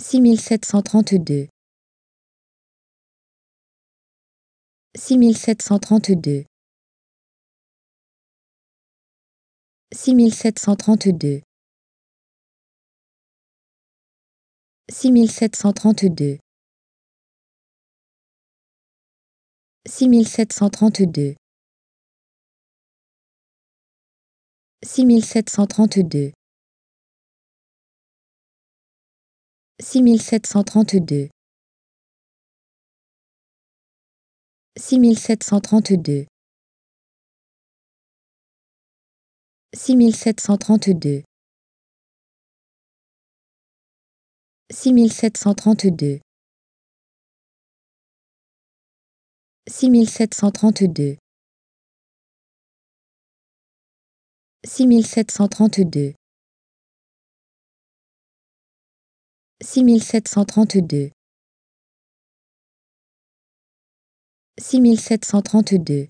6732 6732 6732 6732 6732 6732 6732 6732 6732 6732 6732 6732 6732 6732